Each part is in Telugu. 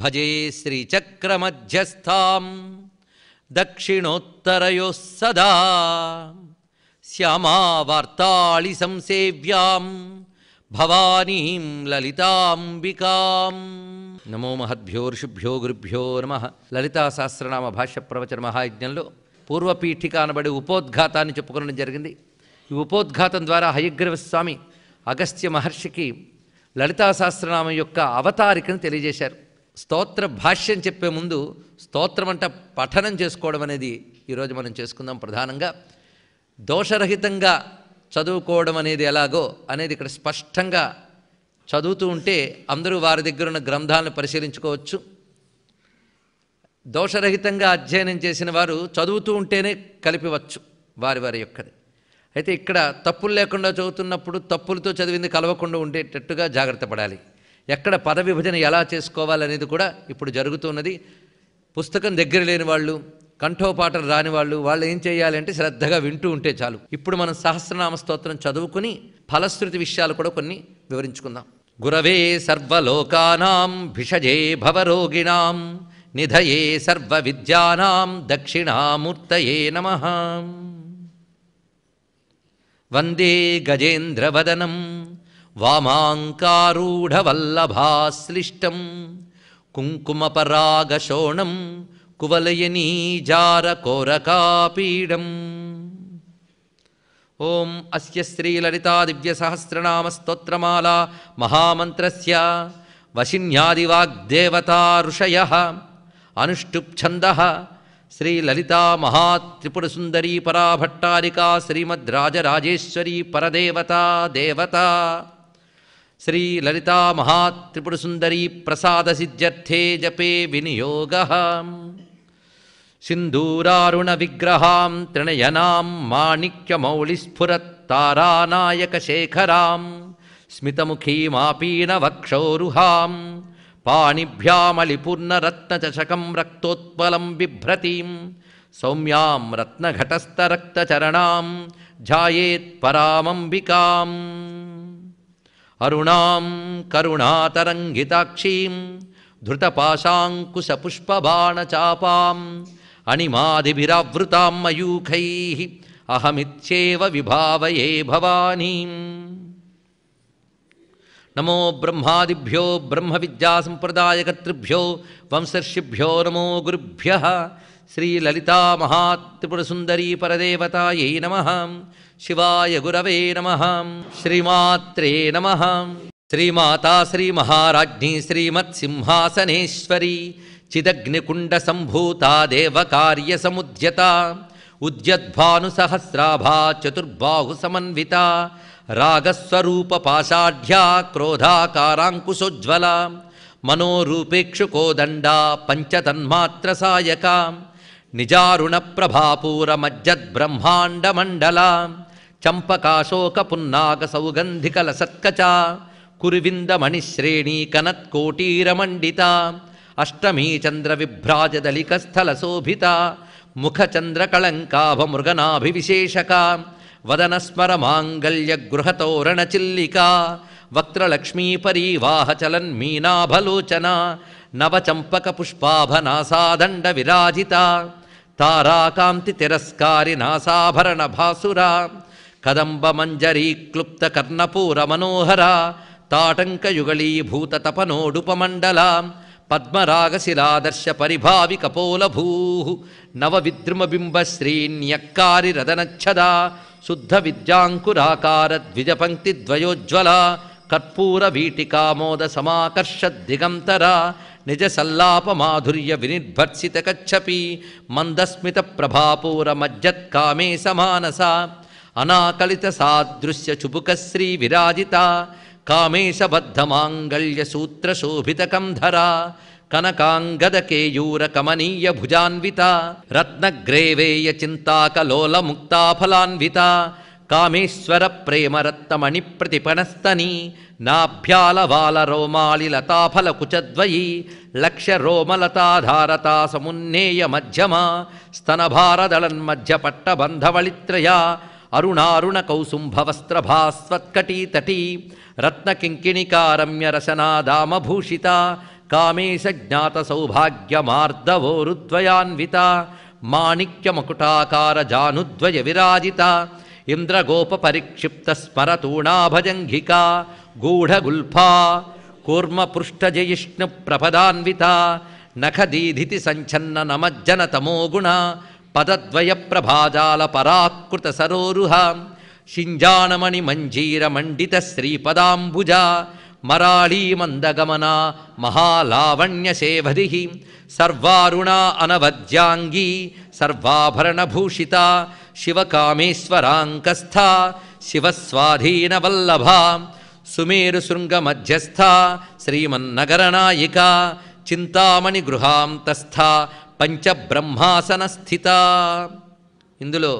భజే శ్రీచక్రమధ్యస్థాం దక్షిణోత్తరయో సదా శ్యామావార్తాళి సంసేవ్యాం భవానీం లలితాంబికాం నమో మహద్భ్యో ఋషిభ్యో గురుభ్యో నమ లలితా సహస్రనామ భాష్య ప్రవచన మహాయజ్ఞంలో పూర్వపీఠిక అనబడి ఉపోద్ఘాతాన్ని చెప్పుకోవడం జరిగింది ఈ ఉపోద్ఘాతం ద్వారా హయగ్రీవస్వామి అగస్త్య మహర్షికి లలితా సహస్రనామం యొక్క అవతారికను తెలియజేశారు స్తోత్ర భాష్యం చెప్పే ముందు స్తోత్రం అంట పఠనం చేసుకోవడం అనేది ఈరోజు మనం చేసుకుందాం ప్రధానంగా దోషరహితంగా చదువుకోవడం అనేది ఎలాగో అనేది ఇక్కడ స్పష్టంగా చదువుతూ ఉంటే అందరూ వారి దగ్గర ఉన్న గ్రంథాలను పరిశీలించుకోవచ్చు దోషరహితంగా అధ్యయనం చేసిన వారు చదువుతూ ఉంటేనే కలిపివచ్చు వారి వారి యొక్కది అయితే ఇక్కడ తప్పులు లేకుండా చదువుతున్నప్పుడు తప్పులతో చదివింది కలవకుండా ఉండేటట్టుగా జాగ్రత్త పడాలి ఎక్కడ పద విభజన ఎలా చేసుకోవాలనేది కూడా ఇప్పుడు జరుగుతున్నది పుస్తకం దగ్గర లేని వాళ్ళు కంఠోపాటలు రాని వాళ్ళు వాళ్ళు ఏం చేయాలంటే శ్రద్ధగా వింటూ ఉంటే చాలు ఇప్పుడు మనం సహస్రనామ స్తోత్రం చదువుకుని ఫలశ్రుతి విషయాలు కూడా కొన్ని వివరించుకుందాం గురవే సర్వలోకానాం భిషజే భవరోగిణాం నిధయే సర్వ విద్యానాం దక్షిణామూర్తయే నమ వందే గజేంద్రవదనం வாமாங்காரூடவல்லபாஸ்லிஷ்டம் குங்குமபராகசோணம் குவலயனீஜாரகோரகாபீடம் ஓம் அஸ்ய ஸ்ரீலலிதா திவ்யசஹசிரநாமஸ்தோத்திரமாலா மகாமந்திரஸ்ய வசின்யாதிவாக்தேவதா ಋಷಯ ಅನುಷ್ಠುಪ್ ಛಂದ ಶ್ರೀಲಲಿತಾ ಮಹಾತ್ರಿಪುರಸುಂದರೀ ಪರಾಭಟ್ಟಾರಿಕಾ ಶ್ರೀಮದ್ರಾಜರಾಜೇಶ್ವರಿ ಪರದೇವತಾ ದೇವತಾ श्रीलितामहात्रिपुरसुन्दरीप्रसादसिद्ध्यर्थे जपे विनियोगः सिन्दूरारुणविग्रहां त्रिणयनां माणिक्यमौलिस्फुरत्तारानायकशेखरां स्मितमुखीमापीनवक्षोरुहां पाणिभ्यामलिपूर्णरत्नचषकं रक्तोत्पलं बिभ्रतीं सौम्यां रत्नघटस्थरक्तचरणां ध्यायेत्परामम्बिकाम् అరుణాం కరుణాతరంగితాక్షీం ధృతపాశాంకుశపుష్పబాణచాపాం అణిమాదిభిరావృతాం మయూఖై అహమిత్యేవ విభావయే భవానీం నమో బ్రహ్మాదిభ్యో బ్రహ్మ విద్యాసంప్రదాయకర్తృభ్యో వంశర్షిభ్యో నమో గురుభ్య శ్రీ లలితా పరదేవతాయై నమ శివాయ గురవే నమ శ్రీమాత్రే నమ శ్రీమాతా శ్రీమహారాజ్ఞి శ్రీమత్సింహాసనేశ్వరీ చిదగ్నికుండ సంభూత దేవకార్యసముద్యత ఉద్యద్భానుసహస్రాభా చతుర్బాహు సమన్విత రాగస్వరూప పాషాఢ్యా క్రోధాకారాంకుశోజ్వల మనోరూపేక్షుకోదండా పంచతన్మాత్ర సాయకా निजारुण प्रभापूर निजारुणप्रभापूरमज्जद्ब्रह्माण्डमण्डला चम्पकाशोकपुन्नाकसौगन्धिकलसत्कचा मणिश्रेणी कनत्कोटीरमण्डिता अष्टमी चंद्र विभ्राज वदन स्मर मंगल्य चन्द्रविभ्राजदलिकस्थलशोभिता मुखचन्द्रकळङ्काभमृगनाभिविशेषका वदनस्मरमाङ्गल्यगृहतोरणचिल्लिका वक्त्रलक्ष्मीपरीवाहचलन्मीनाभलोचना नवचम्पकपुष्पाभनासादण्ड विराजिता ताराकान्तितिरस्कारि नासाभरणभासुरा कदम्बमञ्जरीक्लुप्तकर्णपूरमनोहरा कर्पूर वीटिका मोद शुद्धविद्याङ्कुराकारद्विजपङ्क्तिद्वयोज्ज्वला दिगंतरा निजसल्लापमाधुर्य विनिर्भर्सितकच्छपी मन्दस्मितप्रभापूरमज्जत्कामे समानसा अनाकलितसादृश्यचुबुकश्रीविराजिता कामेशबद्धमाङ्गल्यसूत्रशोभितकन्धरा कनकाङ्गदकेयूरकमनीयभुजान्विता रत्नग्रेवेयचिन्ताकलोलमुक्ताफलान्विता कामेश्वरप्रेमरत्नमणिप्रतिपणस्तनी నాభ్యాలవాల రోమాళి లతాఫల కుచద్వయి లక్ష రోమలతాధారతా సమున్నేయ మధ్యమా మధ్యమ మధ్య పట్టబంధవళిత్రయా అరుణారుణ కౌసుంభవస్త్రభాస్వత్కటీతటీ రత్నకింకిణికారమ్య రసనా దామభూషిత కామేశ జ్ఞాత సౌభాగ్యమార్దవోరుద్వయాన్విత మాణిక్యమకుటాకార జానుద్వయ విరాజిత इन्द्रगोपपरिक्षिप्तस्मरतूणाभजङ्घिका गूढगुल्फा कूर्मपृष्ठजयिष्णुप्रपदान्विता नखदीधिति सञ्छन्ननमज्जनतमोगुणा पदद्वयप्रभाजालपराकृतसरोरुहा शिञ्जानमणिमञ्जीरमण्डितश्रीपदाम्बुजा మరాళీ మందగమన మహాలావణ్య సేవధి సర్వారుణ అనవద్యాంగీ సర్వాభరణభూషిత శివకామేశ్వరాంకస్థ శివస్వాధీనవల్లభ సుమేరుశృంగమధ్యస్థ శ్రీమన్నగరనాయిక చింతామణి గృహాంతస్థ పంచబ్రహ్మాసన స్థిత ఇందులో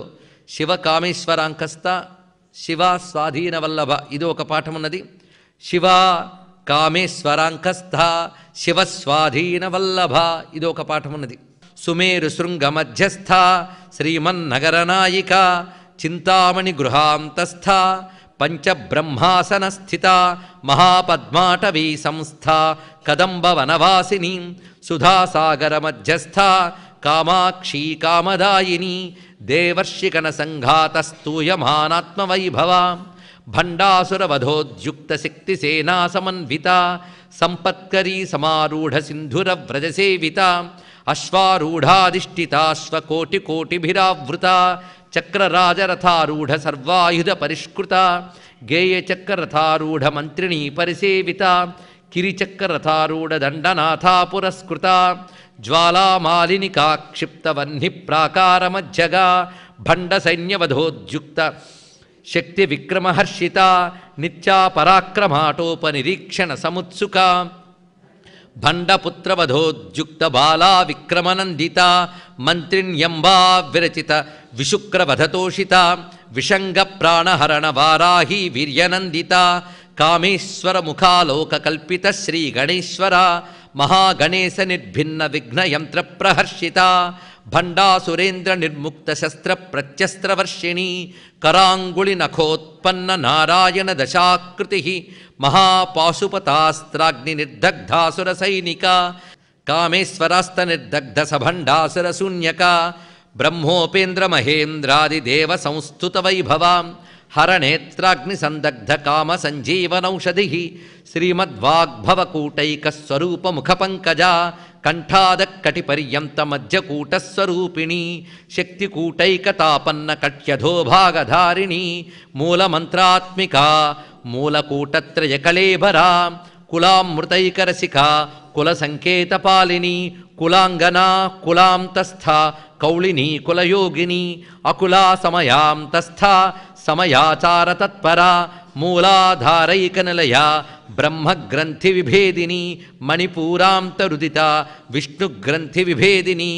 శివ కామేశ్వరాంకస్థ శివ స్వాధీన వల్లభ ఇది ఒక పాఠం ఉన్నది శివ కామేశ్వరాంకస్థ శివస్వాధీన వల్లభ ఇది ఒక పాఠం ఉన్నది సుమేరు శృంగ మధ్యస్థ శ్రీమన్నగర నాయిక చింతామణి గృహాంతస్థ పంచబ్రహ్మాసన స్థిత మహాపద్మాటవీ సంస్థ కదంబ వనవాసిని సుధాసాగర మధ్యస్థ కామాక్షీ కామదాయిని దేవర్షికన సంఘాతస్తూయమానాత్మవైభవ శక్తి సేనా సమన్విత సంపత్కరీ సమారూఢ సింధుర సమారూఢసింధురవ్రజసేవిత అశ్వారూఢాధిష్ఠితాశ్వకోటికోటిభిరావృత చక్రరాజరథారూఢ సర్వాయుధ పరిష్కృత గేయచక్రరథారూఢమంత్రిణీ పరిసేవిత కిరిచక్రరథారూఢ దండనాథ పురస్కృత జ్వాలామాలినికా క్షిప్తవహ్ని ప్రాకారమధ్యగా భండ సైన్యవధోద్యుక్త ಶಕ್ತಿ ವಿಕ್ರಮಹರ್ಷಿತ ನಿತ್ಯ ಪರಾಕ್ರಮಾಟೋಪನಿರೀಕ್ಷಣ ಸಮುತ್ಸುಕ ಭಂಡಪುತ್ರವಧೋದ್ಯುಕ್ತ ಬಾಲಾ ವಿಕ್ರಮನಂದಿತ ಮಂತ್ರಿಣ್ಯಂಬಾ ವಿರಚಿತ ವಿಶುಕ್ರವಧತೋಷಿತ ವಿಷಂಗ ಪ್ರಾಣಹರಣ ವಾರಾಹಿ ವೀರ್ಯನಂದಿತ ಕಾಮೇಶ್ವರ ಮುಖಾಲೋಕಕಲ್ಪಿತ ಶ್ರೀ ಗಣೇಶ್ವರ ಮಹಾಗಣೇಶ ನಿರ್ಭಿನ್ನ ವಿಘ್ನ ಯಂತ್ರ ಪ್ರಹರ್ಷಿತ భండాసురేంద్ర నిర్ముక్త శస్త్ర ప్రత్యస్త్రవర్షిణి కరాంగుళి నఖోత్పన్న నారాయణ దశాకృతి మహాపాశుపతాస్త్రాగ్ని నిర్దగ్ధాసుర సైనిక కామేశ్వరాస్త నిర్దగ్ధ సభండాసుర శూన్యక బ్రహ్మోపేంద్ర మహేంద్రాది దేవ సంస్థుత వైభవాం హరణేత్రాగ్ని సందగ్ధ కామ సంజీవనౌషధి శ్రీమద్వాగ్భవకూటైక స్వరూపముఖ పంకజా కంఠాదక్కటిపర్యంత మధ్యకూటస్వరూపిణి శక్తికూటైకతాపన్న కట్యధోభాగధారిణి మూలమంత్రాత్మిక మూలకూటత్రయకళేబరా కులామృతైకరసిక కులసంకేతపాలిని కులాంగనా కులాంతస్థ కౌళిని కులయోగిని అకులా సమయాంతస్థ సమయాచారతత్పరా మూలాధారైకనలయా బ్రహ్మగ్రంథి విభేదిని మణిపూరాంతరుదిత విష్ణుగ్రంథి విభేదిని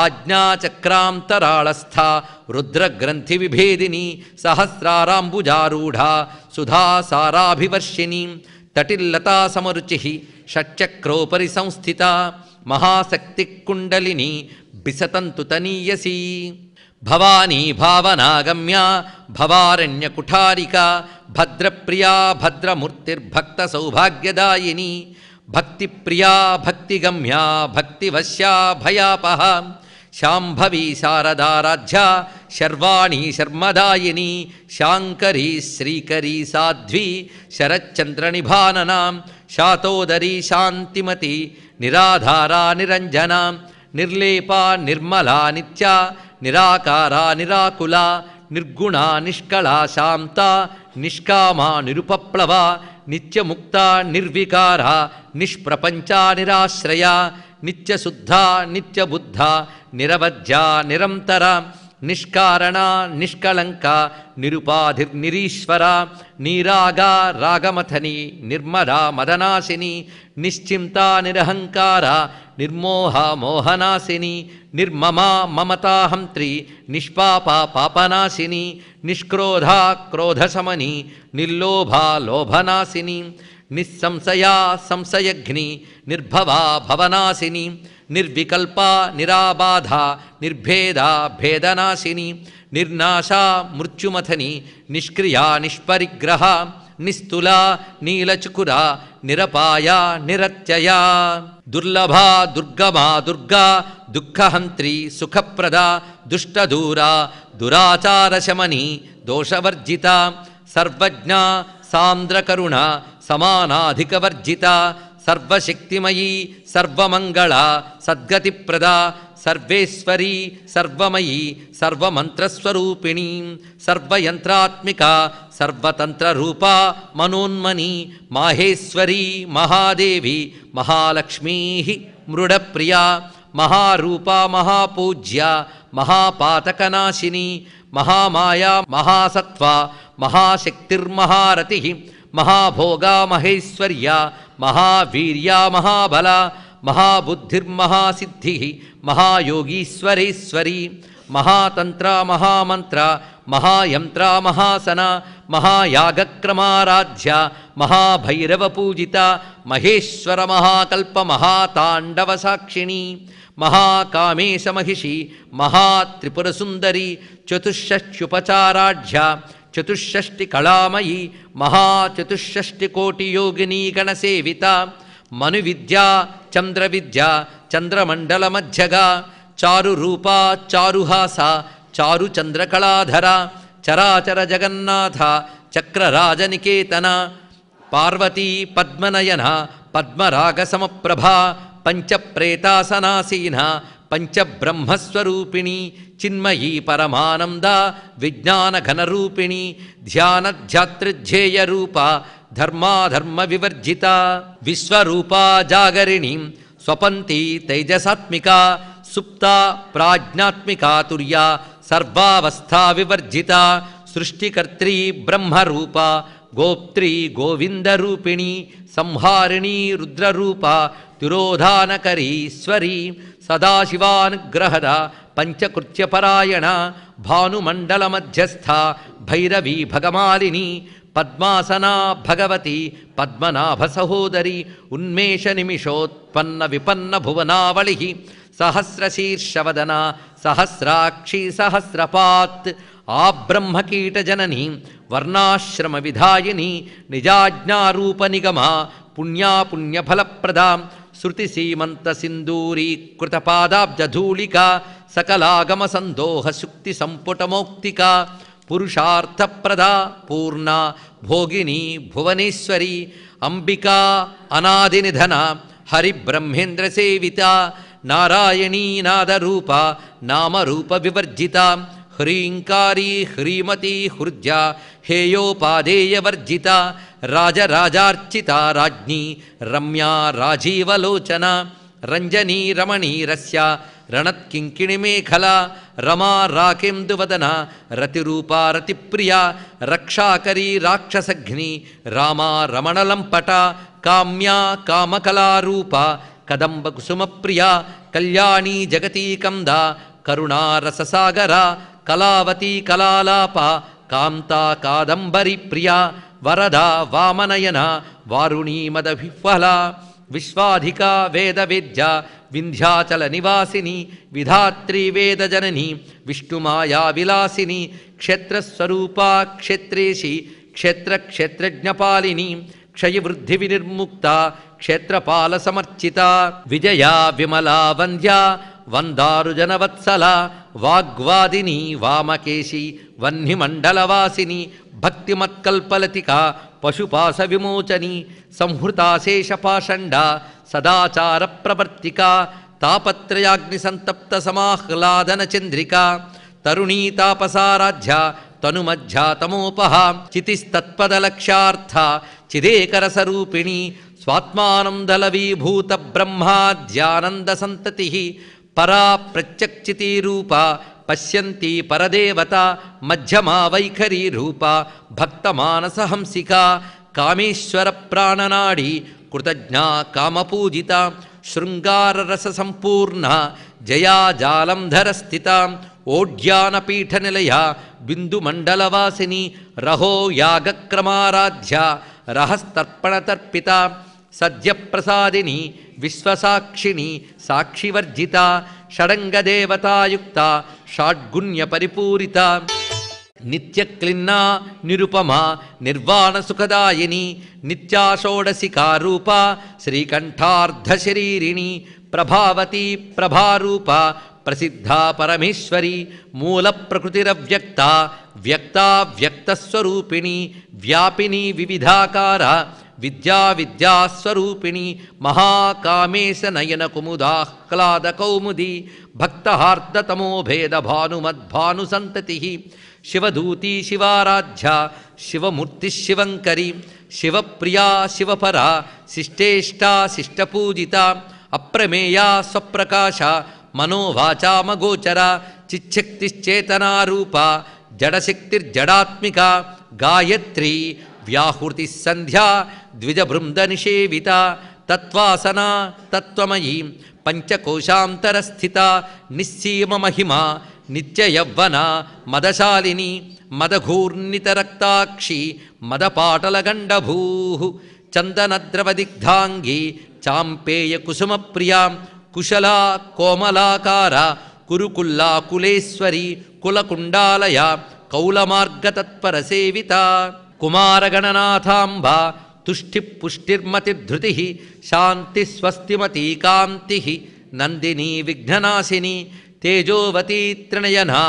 ఆజ్ఞాచక్రాంతరాళస్థ రుద్రగ్రంథి విభేదిని సహస్రారాంబుజారూఢ సుధాసారాభివర్షిణి తటిల్లతా సమరుచి షట్చక్రోపరి సంస్థిత మహాశక్తి మహాశక్తికుండలిని బిసతంతుతనీయసీ భవానీ భావనాగమ్య భవారణ్యకుఠారిక भद्रप्रिया भक्ति भक्तिप्रिया भक्तिगम्या भक्तिवश्या भयापहा शांभवी शारदाराध्या शर्वाणी शर्मदायिनी शांकरी श्रीकरी साध्वी निभानना शातोदरी शांतिमती निराधारा निरंजना निर्लेपा निर्मला नित्या निराकारा निराकुला निर्गुणा निष्कला शांता நிஷ்காமா நிருபப்ளவா முக்தா நிர்விகாரா நிஷ்பிரபஞ்சா நிராசிரயா சுத்தா நித்தியசுத்தா புத்தா நிரவஜா நிரந்தரா நிஷ்காரணா நிஷ்கலங்கா நிருபாதிர் நிரீஸ்வரா நீராகா ராகமதனி நிர்மதா மதனாசினி நிச்சிந்தா நிரஹங்காரா निर्मोहा मोहनाशिनी निर्ममा ममता ममताहंत्री निष्पापा पापनाशिनी निष्क्रोधा क्रोधशमनी निर्लोभा लोभनाशिनी निस्संशया संशयघ्नि निर्भवा भवनाशिनी निर्विकल्पा निराबाधा निर्भेदा भेदनाशिनी निर्नाशा मृत्युमथनी निष्क्रिया निष्परिग्रहा निस्तुला नीलचकुरा निरपाया निरत्यया दुर्लभा दुर्गमा दुर्गा दुःखहन्त्री सुखप्रदा दुष्टदूरा दुराचारशमनी दोषवर्जिता सर्वज्ञा सान्द्रकरुणा समानाधिकवर्जिता సర్వశక్తిమయీ సర్వమంగళ సద్గతిప్రద సర్వేశ్వరీ సర్వమయీ సర్వమంత్రస్వరూపిణీ సర్వయంత్రాత్మిక సర్వతంత్రరూప మనోన్మని మాహేశ్వరీ మహాదేవి మహాలక్ష్మీ మృడప్రియ మహారూప మహాపూజ్య మహాపాతకనాశిని మహామాయా మహాసత్వ మహాశక్తిర్మహారతి మహాభోగా మహేశ్వర్యా महावीर्या महाबला महाबुद्धिर्महासिद्धिः महायोगीश्वरेश्वरी महातन्त्रा महामन्त्रा महासना महायागक्रमाराध्या महाभैरवपूजिता महेश्वरमहाकल्पमहाताण्डवसाक्षिणी महाकामेशमहिषी महात्रिपुरसुन्दरी चतुष्षष्ट्युपचाराढ्या चतुष्षष्टि कलामयी महाचतुष्षष्टिकोटि योगिनी गणसेविता मनु विद्या चंद्र विद्या चंद्रमंडल मध्यगा चारु रूपा चारुहासा चारु चंद्रकलाधरा चराचर जगन्नाथ चक्रराज निकेतना पार्वती पद्मनयना पद्मराग पंच प्रेतासनासीना पंचब्रह्मस्वरूपिणी चिन्मयी परमानंद विज्ञान घन रूपिणी ध्यान ध्यातृध्येय रूपा धर्माधर्म विवर्जिता विश्वरूपा जागरिणी स्वपंती तेजसात्मिका सुप्ता प्राज्ञात्मिका तुरिया सर्वावस्था विवर्जिता सृष्टिकर्त्री ब्रह्मरूपा गोप्त्री गोविंद रूपिणी संहारिणी रुद्र रूपा तिरोधानकरी स्वरी सदाशिवानुग्रहद पंचकृत्यपरायण भानुमंडल मध्यस्थ भैरवी भगमालिनी पद्मासना भगवती पद्मनाभ सहोदरी उन्मेष निमिषोत्पन्न विपन्न भुवनावलि सहस्रशीर्षवदना सहस्राक्षी सहस्रपात् आब्रह्मकीटजननी वर्णाश्रम विधायिनी निजाज्ञारूप निगमा पुण्या पुण्यफल प्रदा శృతి సీమంత సింధూరీ కృతపాదాబ్జధూళిక సకలాగమ సందోహ శుక్తి సంపుటమోక్తిక పురుషార్థప్రద పూర్ణ భోగిని భువనేశ్వరి అంబికా అనాదినిధన హరిబ్రహ్మేంద్ర సేవిత నారాయణీనాదరూప నామరూప వివర్జిత ह्रीङ्कारी ह्रीमती हृद्या हेयोपादेयवर्जिता राजराजार्चिता राज्ञी रम्या राजीवलोचना रञ्जनी रमणीरस्या रणत्किङ्किणिमेखला रमा राकेन्दुवदना रतिरूपा रतिप्रिया रक्षाकरी राक्षसघ्नि रामा रमणलम्पटा काम्या कामकलारूपा कदम्बकुसुमप्रिया कल्याणी जगती कन्दा करुणारससागरा కళావతి కళాలాప కాంత కాదంబరి ప్రియా వరద వామనయన వారుణీమదభిహ్వల విశ్వాధిక వేద విద్య వింధ్యాచల నివాసిని విధాత్రి వేద జనని విష్ణుమాయా విలాసిని క్షేత్రస్వరూపా క్షేత్రేషి క్షేత్ర క్షేత్రజ్ఞపాలిని క్షయవృద్ధి వినిర్ముక్త క్షేత్రపాల సమర్చిత విజయా విమలా వంద్యా వందారు జనవత్సల వాగ్వాదిని వామకేశి వహ్నిమండలవాసిని భక్తిమత్కల్పలతిక పశుపాస విమోచని సంహృతాశేష పాషండ సదాచార ప్రవర్తిక తాపత్రయాగ్నిసంతప్త సమాహ్లాదన చంద్రిక తరుణీ తాపసారాధ్య తనుమధ్యాతమోపహ చితిస్తత్పదలక్ష్యార్థ చిదేకరసరూపిణి స్వాత్మానందలవీభూత బ్రహ్మాధ్యానంద సంతతి పరా ప్రత్యక్షితి రూప పశ్యంతి పరదేవత మధ్యమా వైఖరి రూప భక్తమానసహంసిక కామేశ్వర ప్రాణనాడి కృతజ్ఞ కామపూజిత శృంగారరస సంపూర్ణ జయా జాలంధర స్థిత ఓఢ్యానపీఠ నిలయ బిందుమండలవాసిని రహో యాగక్రమారాధ్య రహస్తర్పణతర్పిత ప్రసాదిని విశ్వసాక్షిణి సాక్షివర్జిత షడంగదేవతాయుక్త షాడ్గుణ్య పరిపూరిత నిత్యక్లిన్నా నిరుపమా నిర్వాణ సుఖదాయిని నిత్యాషోడసికారూప శ్రీకంఠార్ధశరీరిణి ప్రభావతి ప్రభారూప ప్రసిద్ధా పరమేశ్వరి మూల ప్రకృతిరవ్యక్త వ్యక్త వ్యక్తస్వరూపిణి వ్యాపిని వివిధాకార విద్యా విద్యాస్వరూపిణి మహాకామేశ నయన కుముదాహ్లాద కౌముది భక్తహార్దతమో భేద భానుమద్భాను సంతతి శివదూతి శివారాధ్య శివమూర్తి శివంకరి శివప్రియా శివపరా శిష్టేష్టా శిష్టపూజిత అప్రమేయా స్వప్రకాశ మనోవాచామగోచర చిచ్చక్తిశ్చేతనారూప జడశక్తిర్జడాత్మిక గాయత్రీ వ్యాహృతి సంధ్యా ద్విజ బృంద నిషేవిత తత్వాసనా తత్వమయీ పంచకోశాంతరస్థిత నిస్సీమ మహిమ నిత్యయవ్వన మదశాలిని మదఘూర్ణితరక్తాక్షి మదపాటలగండభూ చందనద్రవదిగ్ధాంగీ ప్రియా కుశలా కోమలాకార కురుకుల్లాకులేశ్వరి కులకుండాలయ కౌలమార్గతత్పరసేవిత कुमारगणनाथाम्बा तुष्टिपुष्टिर्मतिधृति शांति स्वस्तिमती कांति नंदिनी विघ्ननाशिनी तेजोवती त्रिनयना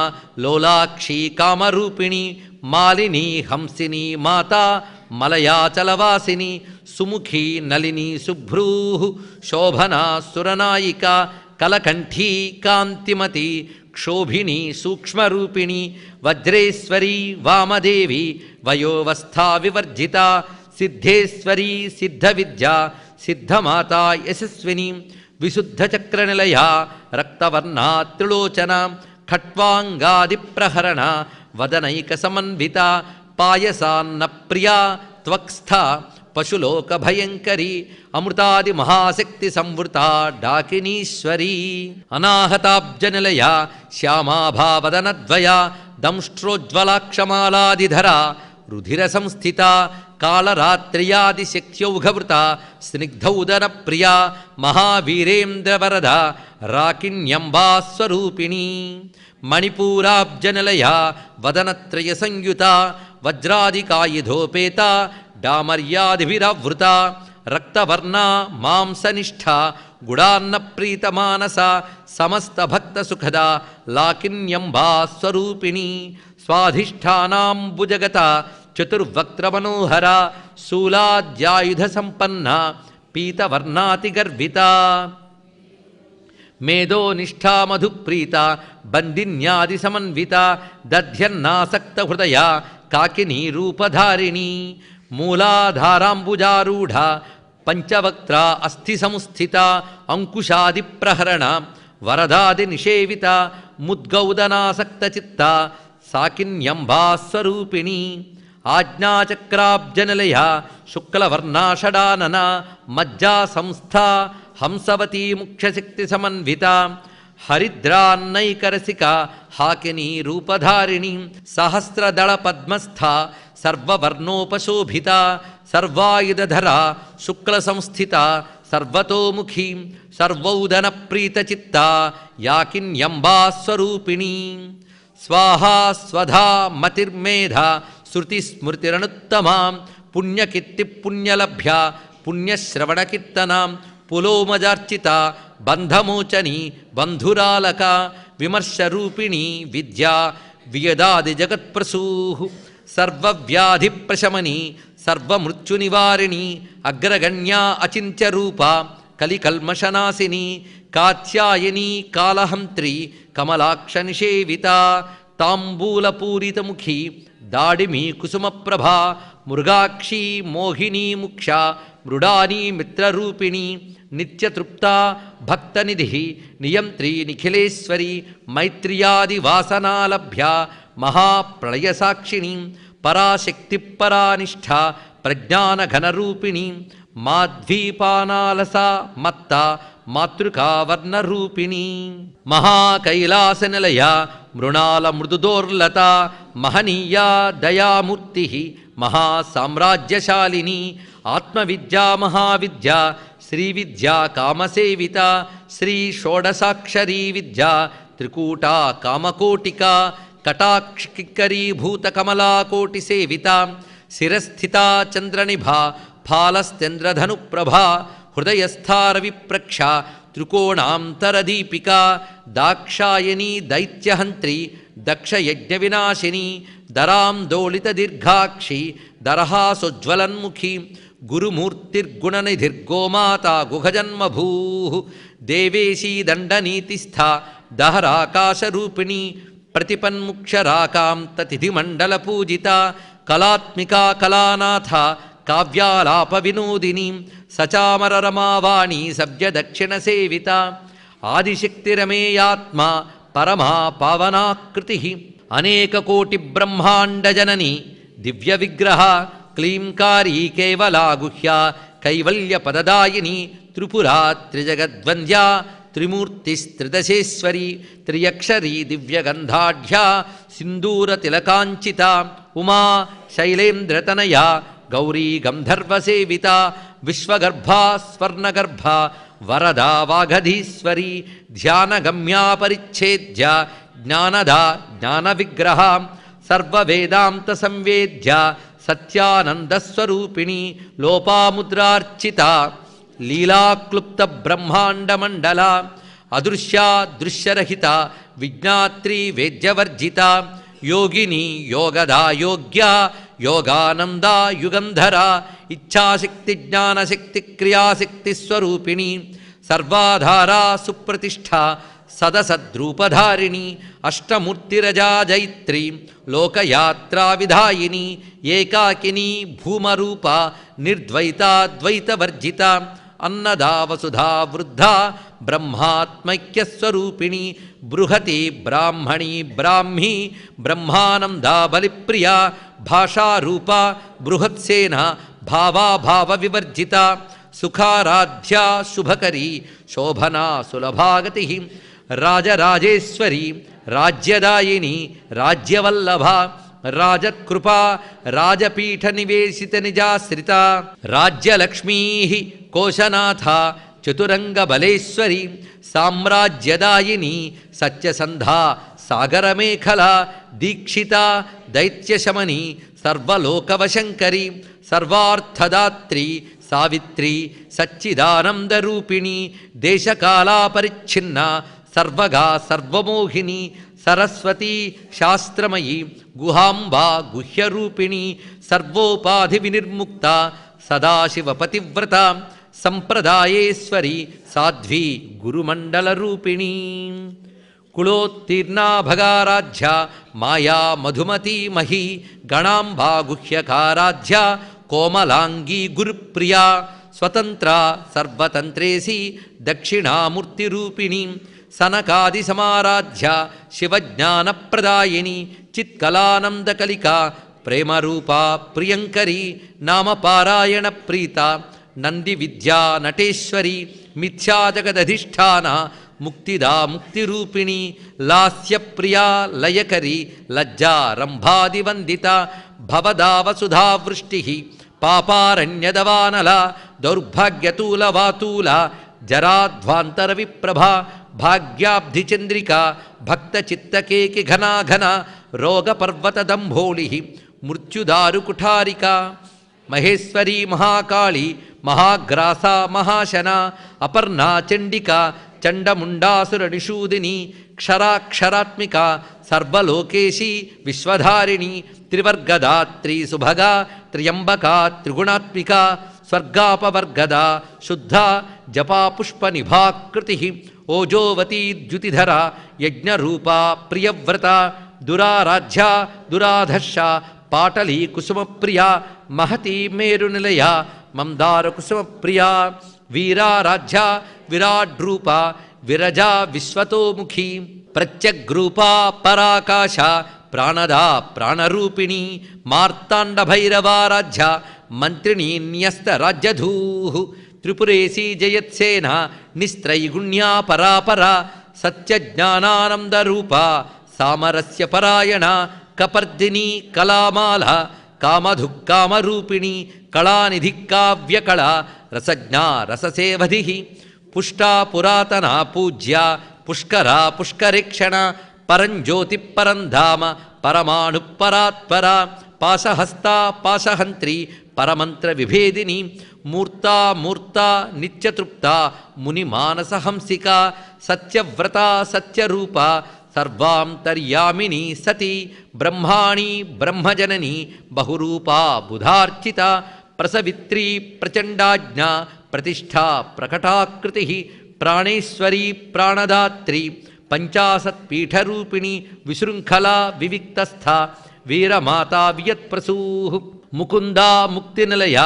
लोलाक्षी कामरूपिणी मालिनी हंसिनी माता मलयाचलवासिनी सुमुखी नलिनी सुभ्रू शोभना सुरनायिका कलकंठी कांतिमती क्षोभिणी सूक्ष्मरूपिणी वज्रेश्वरी वामदेवी వయోవస్థా వివర్జిత సిద్ధేశ్వరీ సిద్ధ విద్య సిద్ధమాత యశస్విని విశుద్ధచక్రనిలయ రక్తవర్ణా త్రిలోచన ఖట్వాంగాదిప్రహరణ వదనైక సమన్విత పాయసాన్న ప్రియా త్వక్స్థ పశులోక భయంకరి అమృతాది మహాశక్తి సంవృత డాకినీశ్వరీ అనాహతాబ్జనిలయ శ్యామాభావదనద్వయ దంష్ట్రోజ్వలాక్షమాలాదిధర రుధిర సంస్థిత కాళరాత్ర్యాదిశక్త్యౌఘవృత ఉదర ప్రియ మహావీరేంద్రవరద రాకిణ్యంబాస్వరూపిణీ మణిపూరాబ్జనలయ వదనత్రయ సంయుత వజ్రాదికాయుధోపేత డామర్యాదిభిరవృత రక్తవర్ణ మాంసనిష్ఠ గుడాన్నప్రీతమానస సమస్తభక్తసుఖద లాకిన్యంబా స్వరూపిణీ స్వాధిష్టానాంబుజగత చతుర్వక్రమనోహర శూలాద్యాయుధ సంపన్న పీతవర్ణాతిగర్విత మేధో నిష్ఠా మధుప్రీత బందిన్యాది సమన్విత దధ్యన్నాసక్త హృదయ కాకిని రూపధారిణి మూలాధారాంబుజారూఢ పంచవక్త్ర అస్థి సంస్థిత అంకుశాది ప్రహరణ వరదాది నిషేవిత ముద్గౌదనాసక్త చిత్త సాకిన్యంబాస్వరూపిణి आज्ञाचक्राब्जनिलया शुक्लवर्णाषडानना मज्जा संस्था हंसवती मुख्यशक्तिसमन्विता हरिद्रान्नैकरसिका हाकिनी रूपधारिणी सहस्रदळपद्मस्था सर्ववर्णोपशोभिता सर्वायुधरा शुक्लसंस्थिता सर्वतोमुखी सर्वौदनप्रीतचित्ता याकिन्यम्बास्वरूपिणी स्वाहा स्वधा मतिर्मेधा శృతి స్మృతిరణుత్తమాం పుణ్యకీర్తి పుణ్యలభ్య పుణ్యశ్రవణకీర్తనాం పులోమజార్చిత బంధమోచని బంధురాలక విమర్శరూపిణి విద్యా వియదాది జగత్ప్రసూ సర్వవ్యాధి ప్రశమని సర్వమృత్యునివారిణి అగ్రగణ్యా అచింత్య రూప కలికల్మషనాశిని కాత్యాయని కాళహంత్రి కమలాక్ష నిషేవిత తాంబూలపూరితముఖి దాడిమి కుసుమప్రభ మృగాక్షి మోహిని ముక్ష మృడాని మిత్రరూపిణి నిత్యతృప్త భక్తనిధి నియంత్రి నిఖిలేశ్వరి మైత్రియాది వాసనాలభ్య మహాప్రళయసాక్షిణి పరాశక్తిపరానిష్ట ప్రజ్ఞానఘనరూపిణి మాధ్వీపానాలస మత్త मातृका वर्ण रूपिणी महाकैलास निलया मृणाल मृदुदोर्लता महनीया दयामूर्ति महासाम्राज्यशालिनी आत्मविद्या महाविद्या श्री विद्या कामसेविता श्री षोडशाक्षरी विद्या त्रिकूटा कामकोटिका कटाक्षकिकरी भूतकमलाकोटिसेविता शिरस्थिता चंद्रनिभा फालस्तेन्द्रधनुप्रभा प्रभा హృదయస్థారవిప్రక్ష త్రికోణాంతరదీపిక దాక్షాయణీ దైత్యహంత్రి దక్షయజ్ఞ వినాశిని దరాం దోళిత దీర్ఘాక్షి దరహాసుజ్వలన్ముఖి గురుమూర్తిర్గుణనిధిర్గోమాత గుహజన్మభూ దేవేశీ దండనీతిస్థ దహరాకాశరూపిణి ప్రతిపన్ముక్షరాకాం తతిథిమండల పూజిత కళాత్మికా కళానాథ కావ్యాలాప వినోదిని सचामररमावाणी सव्यदक्षिणसेविता आदिशक्तिरमेयात्मा परमा पावनाकृतिः अनेककोटिब्रह्माण्डजननी दिव्यविग्रह क्लींकारी केवला गुह्या कैवल्यपददायिनी त्रिपुरा त्रिजगद्वन्द्या त्रिमूर्तिस्त्रिदशेश्वरी त्र्यक्षरी दिव्यगन्धाढ्या सिन्दूरतिलकाञ्चिता उमा शैलेन्द्रतनया गौरी गन्धर्वसेविता विश्वगर्भा स्वर्णगर्भा वरदा वाघधीश्वरी ध्यानगम्या परिच्छेद्य ज्ञानदा ज्ञानविग्रहां सर्ववेदान्तसंवेद्या सत्यानन्दस्वरूपिणी लोपामुद्रार्चिता लीलाक्लुप्तब्रह्माण्डमण्डला अदृश्या दृश्यरहिता विज्ञात्री वेद्यवर्जिता योगिनी योगदा योग्या योगानंदा युगंधरा इच्छाशक्ति ज्ञानशक्ति क्रियाशक्ति सर्वाधारा सुप्रतिष्ठा सदसद्रूपधारिणी अष्टमूर्तिरजा जैत्री लोकयात्रा विधायिनी एकाकिनी भूमरूपा निर्द्वैता द्वैतवर्जिता अन्नदा वसुधा वृद्धा ब्रह्मात्मैक्यस्वरूपिणी बृहति ब्राह्मणी ब्राह्मी ब्रह्मानंदा बलिप्रिया भाषारूपा बृहत्सेना भावा विवर्जिता सुखाराध्या शुभकरी शोभना सुलभागति राजराजेश्वरी राज्यदायिनी राज्यवल्लभा राजत्कृपा राजपीठनिवेशितनिजाश्रिता राज्यलक्ष्मी कोशनाथा चतुरङ्गबलेश्वरी साम्राज्यदायिनी सागर मेखला दीक्षिता दैत्यशमनी सर्वलोकवशङ्करी सर्वार्थदात्री सावित्री सच्चिदानन्दरूपिणी देशकालापरिच्छिन्ना सर्वगा सर्वमोहिनी सरस्वती शास्त्रमयी गुहांबा गुह्यरूपिणी सर्वोपाधि विनिर्मुक्ता पतिव्रता संप्रदायेश्वरी साध्वी गुरुमण्डलरूपिणी कुलोत्तीर्णा भगाराध्या माया मधुमती मही गणांबा गुह्यकाराध्या कोमलांगी गुरुप्रिया सर्वतंत्रेसी दक्षिणामूर्ति रूपिणी సనకాది సమారాధ్య శివజ్ఞానప్రదాయిని చిత్కలానందకలిక ప్రేమరూపా ప్రియంకరి నామపారాయణ ప్రీత నంది విద్యా నటేశ్వరి మిథ్యాజగదధిష్టాన ముక్తిదా ముక్తిరూపిణి ప్రియా లయకరి లజ్జా రంభాదివందిత భవదావసుధావృష్టి పాపారణ్యదవానల దౌర్భాగ్యతూల వాతూల జరాధ్వాంతర విప్రభ भाग्याब्धि चंद्रिका भक्त चित्त के घना घना रोग पर्वत दंभोलि मृत्युदारु कुठारिका महेश्वरी महाकाली महाग्रासा महाशना अपर्णा चंडिका चंडमुंडासुरनिषूदिनी क्षराक्षरात्मिका सर्वलोकेशी विश्वधारिणी त्रिवर्गदात्री सुभगा त्र्यंबका त्रिगुणात्मिका स्वर्गापवर्गदा शुद्धा जपापुष्पनिभाकृति ओजोवती द्युतिधरा यज्ञ प्रियव्रता दुराराध्या दुराधर्षा पाटली कुसुम प्रिया महती मेरुनिलया ममदारकुसुमप्रिया वीराराध्या विराड्रूपा विरजा विश्वतोमुखी प्रत्यग्रूपा पराकाशा प्राणदा प्राणरूपिणी मार्ताण्डभैरवाराध्या मंत्रिणी न्यस्तराज्यधू త్రిపురేశీ జయత్సేన నిస్త్రైగుణ్యా పరాపర సత్యజ్ఞానానందరూప సామరస్య పరాయణ కపర్దిని కళామాల కామధుః కామరూపిణి కళానిధి కావ్యకళ రసజ్ఞా రససేవధి పుష్టా పురాతన పూజ్య పుష్కరా పుష్కరీక్షణ పరంజ్యోతి పరంధామ పరమాణు పరాత్పర పాశహస్తా పాశహంత్రి పరమంత్ర విభేదిని मूर्ता मूर्ता नित्यतृप्ता हंसिका सत्यव्रता सत्यरूपा सर्वां तर्यामिनी सती ब्रह्माणी ब्रह्मजननी बहुरूपा बुधार्चिता प्रसवित्री प्रचंडाज्ञा प्रतिष्ठा प्रकटाकृति प्राणेश्वरी प्राणदात्री पञ्चाशत्पीठरूपिणी विशृंखला विविक्तस्था वीरमाता वियत्प्रसूः ముకుందా ముక్తి నిలయ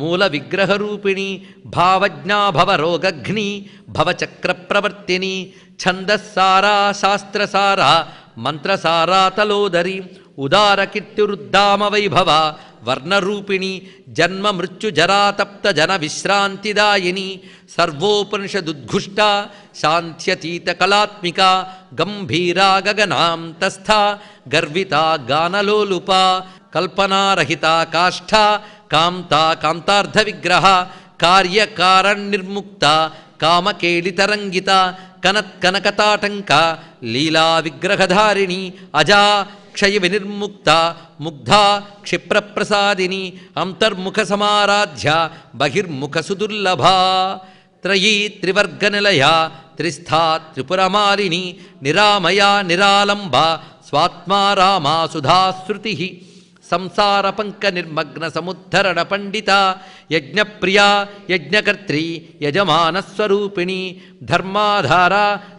మూల విగ్రహరూపిణి భావజ్ఞాభవరోగఘ్ని భవచక్ర ప్రవర్తిని ఛందస్సారా శాస్త్రసారా మంత్రసారా తలోదరి ఉదారకీర్తిరుద్ధామ వైభవ వర్ణరూపిణి జన్మ మృత్యుజరాతప్త జన విశ్రాంతిదాయని సర్వోపనిషదుద్ఘుష్ట శాంత్యతీత కళాత్మిక గంభీరా గగనాంతస్థ గర్విత గానలోలుపా కల్పనారహిత కాష్ట కాంత కాంతార్థ విగ్రహ కార్యకారణ్యర్ముక్త కామకేళితరంగిత కనత్కనకతాటంక లీలా విగ్రహధారిణి అజా క్షయ వినిర్ముక్త ముగ్ధా క్షిప్రప్రసాదిని అంతర్ముఖ సమారాధ్య బహిర్ముఖ సుదుర్లభా త్రయీ త్రివర్గనిలయ త్రిస్థా త్రిపురమాలిని నిరామయా నిరాలంబ స్వాత్మా రామా సుధాశ్రుతి సంసార పంక నిర్మగ్న సముద్ధరణ పండిత యజ్ఞప్రియా యజ్ఞకర్త్రి యజమానస్వరూపిణి ధర్మాధార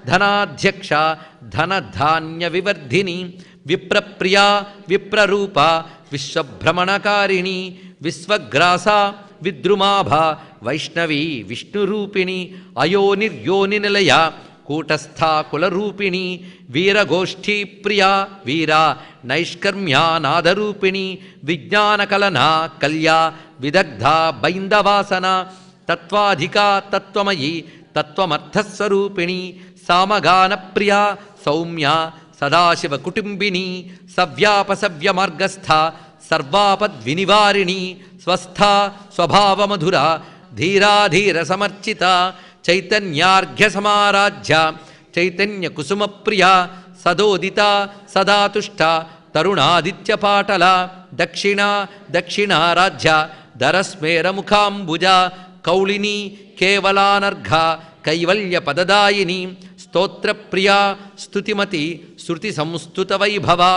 ధనాధ్యక్ష ధనధాన్య వివర్ధిని విప్రప్రియా విప్రరూప విశ్వభ్రమణకారిణి విశ్వగ్రాస విద్రుమాభ వైష్ణవి విష్ణురూపిణి అయోనిర్యోని నిలయ కూటస్థా కులరూపిణి వీరగోష్ఠీ ప్రియా వీరా నైష్కర్మ్యానాదరూపిణి విజ్ఞానకలనా కళ్యా విదగ్ధా బైందవాసన తత్వాధికా తత్వమయి తత్వమర్థస్వరూపిణి సామగాన ప్రియా సౌమ్య సదాశివకుటుంబిని సవ్యాపసవ్యమార్గస్థ సర్వాపద్వినివారిణి స్వస్థ స్వభావమధుర ధీరాధీరసమర్చిత चैतन्यार्घ्यसमाराध्या चैतन्यकुसुमप्रिया सदोदिता सदातुष्टा तरुणादित्यपाटला दक्षिणा दक्षिणाराध्या दरस्मेरमुखाम्बुजा कौलिनी केवलानर्घा कैवल्यपददायिनी स्तोत्रप्रिया स्तुतिमती श्रुतिसंस्तुतवैभवा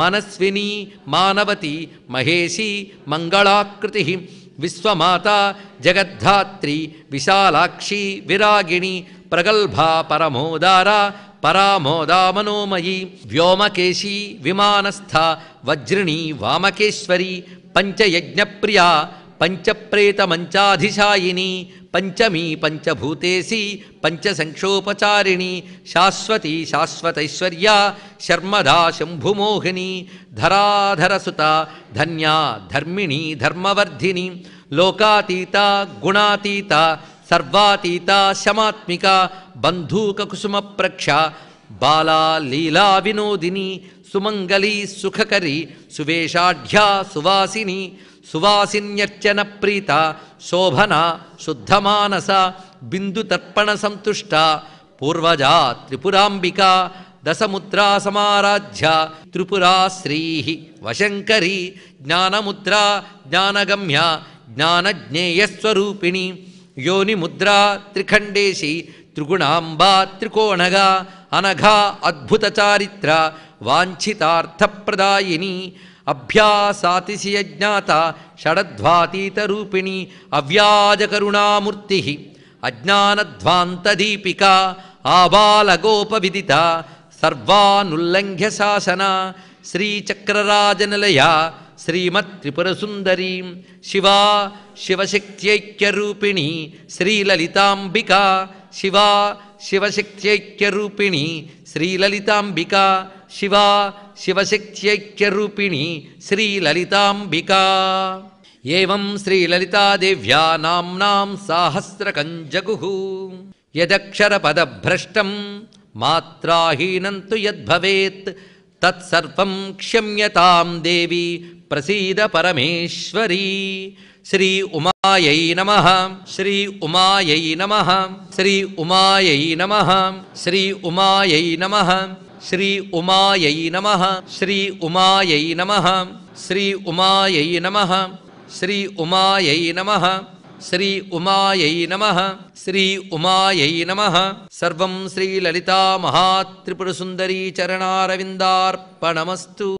मनस्विनी मानवती महेशी मङ्गलाकृतिः विश्वमाता जगद्धात्री विशालाक्षी विरागिणी प्रगल्भा परमोदारा परामोदा मनोमयी व्योमकेशी विमानस्था वज्रिणी वामकेश्वरी पंचयज्ञप्रिया पंचप्रेतमंचाधिशायिनी पंचमी पंचभूतेसी संक्षोपचारिणी शाश्वती शाश्वतैश्वर्या शर्मदा शंभुमोहिनी धराधरसुता धन्या धर्मिणी धर्मवर्धिनी लोकातीता गुणातीता सर्वातीता शमात्मिका प्रक्षा बाला लीला विनोदिनी सुमंगली सुखकरी सुवेशाढ़ सुवासिनी సువాసిన్యర్చన ప్రీత శోభన శుద్ధమానస బిందుతర్పణ సంతుష్ట పూర్వజా త్రిపురాంబిక దశముద్రా సమారాధ్య త్రిపురా శ్రీ వశంకరీ జ్ఞానముద్రా జ్ఞానగమ్య జ్ఞానజ్ఞేయస్వరూపిణి యోనిముద్రా త్రిఖండేశి త్రిగుణాంబా త్రికోణగా అనఘా అద్భుత చారిత్ర వాంఛితార్థప్రదాయిని அபியாசாதிசியஜாதா ஷடத்வாதீதரூபிணி அவ்யாஜகருணாமூர்த்தி அஜானத்வாந்ததீபிகா ஆபாலகோபவிதிதா சர்வானுல்லங்கியசாசனா சாசனா ஸ்ரீசக்கரராஜநிலையா ஸ்ரீமத் திரிபுரசுந்தரீம் சிவா சிவசக்தியைக்கியரூபிணி ஸ்ரீலலிதாம்பிகா சிவா சிவசக்தியைக்கியரூபிணி ஸ்ரீலலிதாம்பிகா शिवा शिवशक्त्यैक्यरूपिणी श्रीललिताम्बिका एवं श्रीललितादेव्या नाम्नां साहस्रकञ्जगुः यदक्षरपदभ्रष्टं मात्राहीनं तु यद्भवेत् तत्सर्वं क्षम्यतां देवी प्रसीदपरमेश्वरी श्री उमायै नमः श्री उमायै नमः श्री उमायै नमः श्री उमायै नमः ஸ்ரீ உமாயை நம ஸ்ரீ உமாயை நம ஸ்ரீ உமாயை நம ஸ்ரீ உமாயை நம ஸ்ரீ உமாயை நம ஸ்ரீ உமாயை நம சர்வம் ஸ்ரீ லலிதா சரணாரவிந்தார்ப்பணமஸ்து